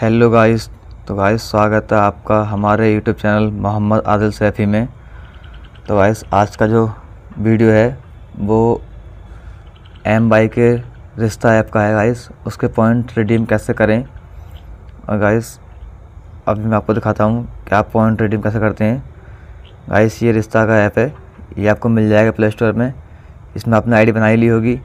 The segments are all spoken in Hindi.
हेलो गाइस तो गाइस स्वागत है आपका हमारे यूट्यूब चैनल मोहम्मद आदिल सैफ़ी में तो गाइस आज का जो वीडियो है वो एम बाई के रिश्ता ऐप का है गाइस उसके पॉइंट रिडीम कैसे करें और गाइस अभी मैं आपको दिखाता हूँ कि आप पॉइंट रिडीम कैसे करते हैं गाइस ये रिश्ता का ऐप है ये आपको मिल जाएगा प्ले स्टोर में इसमें आपने आई बनाई ली होगी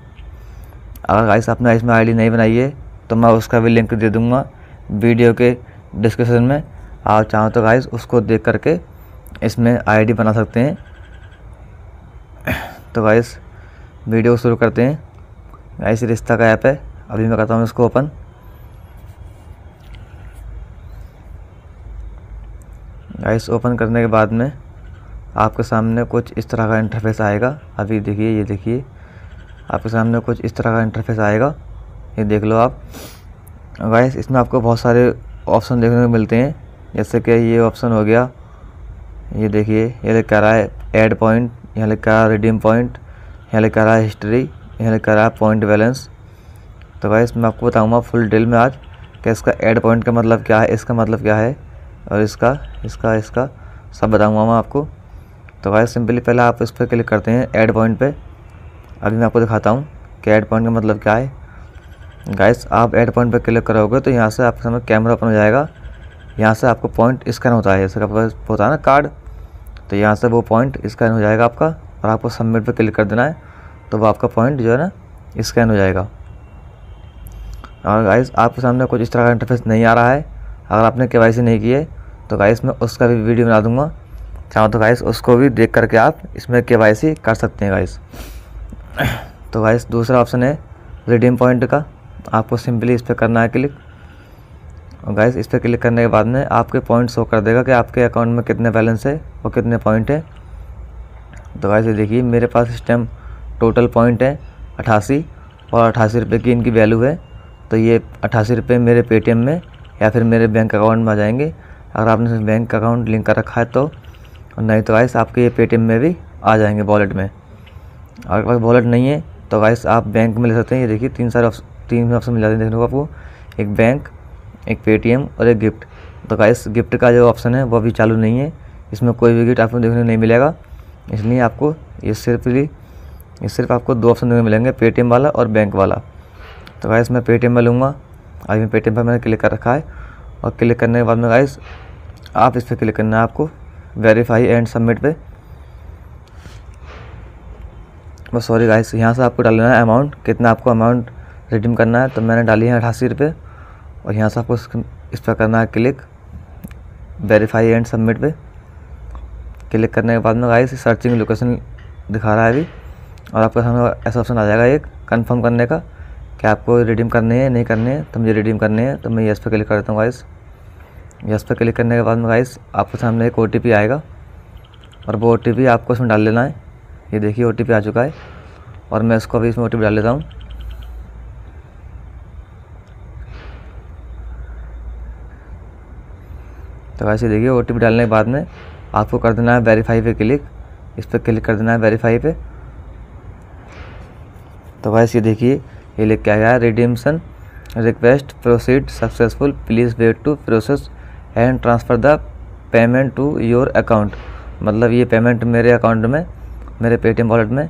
अगर गाइस आपने इसमें आई नहीं बनाई है तो मैं उसका भी लिंक दे दूँगा वीडियो के डिस्क्रिप्शन में आप चाहो तो गाइस उसको देख करके इसमें आईडी बना सकते हैं तो गाइस वीडियो शुरू करते हैं गाइस रिश्ता का ऐप है अभी मैं करता हूँ इसको ओपन गाइस ओपन करने के बाद में आपके सामने कुछ इस तरह का इंटरफेस आएगा अभी देखिए ये देखिए आपके सामने कुछ इस तरह का इंटरफेस आएगा ये देख लो आप गाइस इसमें आपको बहुत सारे ऑप्शन देखने को मिलते हैं जैसे कि ये ऑप्शन हो गया ये देखिए ये कर रहा है एड पॉइंट यहाँ कर रहा है रिडीम पॉइंट यहाँ कर रहा है हिस्ट्री यहाँ कर रहा है पॉइंट बैलेंस तो गाइस मैं आपको बताऊँगा फुल डिटेल में आज कि इसका एड पॉइंट का मतलब क्या है इसका मतलब क्या है और इसका इसका इसका सब बताऊँगा मैं आपको तो गाइस सिंपली पहले आप इस पर क्लिक करते हैं एड पॉइंट पर अभी मैं आपको दिखाता हूँ कि एड पॉइंट का मतलब क्या है गाइस आप एड पॉइंट पर क्लिक करोगे तो यहाँ से आपके सामने कैमरा ओपन हो जाएगा यहाँ से आपको पॉइंट स्कैन होता है जैसे आपके होता है ना कार्ड तो यहाँ से वो पॉइंट स्कैन हो जाएगा आपका और आपको सबमिट पर क्लिक कर देना है तो वो आपका पॉइंट जो है ना स्कैन हो जाएगा और गाइस आपके सामने कुछ इस तरह का इंटरफेस नहीं आ रहा है अगर आपने के नहीं की है तो गाइस मैं उसका भी वीडियो बना दूंगा चाहो तो गाइस उसको भी देख करके आप इसमें के कर सकते हैं गाइस तो गाइस दूसरा ऑप्शन है रिडीम पॉइंट का आपको सिंपली इस पर करना है क्लिक और गाइस इस पर क्लिक करने के बाद में आपके पॉइंट शो कर देगा कि आपके अकाउंट में कितने बैलेंस है और कितने पॉइंट हैं तो गाइस ये देखिए मेरे पास इस टाइम टोटल पॉइंट है अट्ठासी और अट्ठासी रुपये की इनकी वैल्यू है तो ये अट्ठासी रुपये मेरे पेटीएम में या फिर मेरे बैंक अकाउंट में आ जाएंगे अगर आपने बैंक अकाउंट लिंक कर रखा है तो नहीं तो गाइस आपके ये पेटीएम में भी आ जाएंगे वॉलेट में अगर पास वॉलेट नहीं है तो गाइस आप बैंक में ले सकते हैं ये देखिए तीन सारे तीन ऑप्शन मिल जाते हैं देखने को आपको एक बैंक एक पेटीएम और एक गिफ्ट तो गाइस गिफ्ट का जो ऑप्शन है वो अभी चालू नहीं है इसमें कोई भी गिफ्ट आपको देखने को नहीं मिलेगा इसलिए आपको ये सिर्फ ये सिर्फ आपको दो ऑप्शन देखने मिलेंगे पेटीएम वाला और बैंक वाला तो गाइस मैं पेटीएम में लूँगा अभी मैं पेटीएम पर मैंने क्लिक कर रखा है और क्लिक करने के बाद में गाइस आप इस पर क्लिक करना है आपको वेरीफाई एंड सबमिट पे बस सॉरी गाइस यहाँ से आपको डालना है अमाउंट कितना आपको अमाउंट रिडीम करना है तो मैंने डाली है अठासी रुपये और यहाँ से आपको इस पर करना है क्लिक वेरीफाई एंड सबमिट पे क्लिक करने के बाद में गाइस सर्चिंग लोकेशन दिखा रहा है अभी और आपके सामने ऐसा ऑप्शन आ जाएगा एक कंफर्म करने का कि आपको रिडीम करने है नहीं करने हैं तो मुझे रिडीम करने हैं तो मैं यस पर क्लिक कर देता हूँ गाइस यस पर क्लिक करने के बाद में गाइस आपके सामने एक ओ आएगा और वो ओ आपको उसमें डाल लेना है ये देखिए ओ आ चुका है और मैं उसको अभी इसमें ओ डाल लेता हूँ तो वैसे देखिए ओ डालने के बाद में आपको कर देना है वेरीफाई पे क्लिक इस पर क्लिक कर देना है वेरीफाई पे तो वैसे देखिए ये लिख के आया redemption request proceed successful please wait to process and transfer the payment to your account मतलब ये पेमेंट मेरे अकाउंट में मेरे पेटीएम वॉलेट में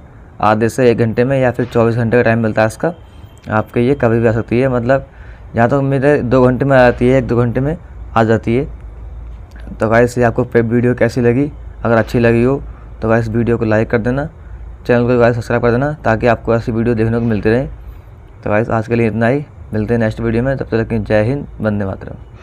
आधे से एक घंटे में या फिर चौबीस घंटे का टाइम मिलता है इसका आपके ये कभी भी आ सकती है मतलब यहाँ तक तो मेरे दो घंटे में आ जाती है एक दो घंटे में आ जाती है तो गाइस ये आपको वीडियो कैसी लगी अगर अच्छी लगी हो तो गाइस वीडियो को लाइक कर देना चैनल को गाइस सब्सक्राइब कर देना ताकि आपको ऐसी वीडियो देखने को मिलती रहे तो गाइस आज के लिए इतना ही मिलते हैं नेक्स्ट वीडियो में तब तक जय हिंद बंदे मातरम